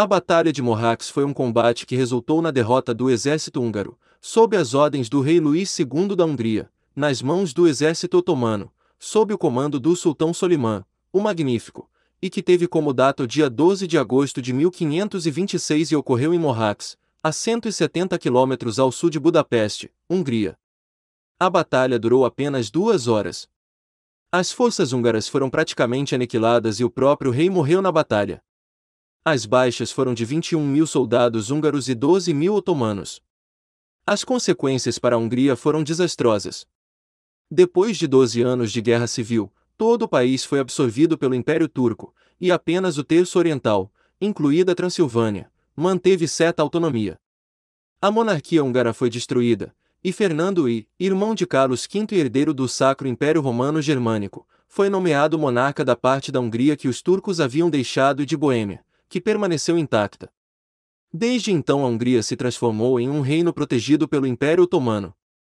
A Batalha de Morrax foi um combate que resultou na derrota do exército húngaro, sob as ordens do rei Luís II da Hungria, nas mãos do exército otomano, sob o comando do sultão Solimã, o Magnífico, e que teve como data o dia 12 de agosto de 1526 e ocorreu em Morrax, a 170 quilômetros ao sul de Budapeste, Hungria. A batalha durou apenas duas horas. As forças húngaras foram praticamente aniquiladas e o próprio rei morreu na batalha. As baixas foram de 21 mil soldados húngaros e 12 mil otomanos. As consequências para a Hungria foram desastrosas. Depois de 12 anos de guerra civil, todo o país foi absorvido pelo Império Turco, e apenas o terço oriental, incluída a Transilvânia, manteve certa autonomia. A monarquia húngara foi destruída, e Fernando I, irmão de Carlos V e herdeiro do Sacro Império Romano Germânico, foi nomeado monarca da parte da Hungria que os turcos haviam deixado de Boêmia, que permaneceu intacta. Desde então a Hungria se transformou em um reino protegido pelo Império Otomano,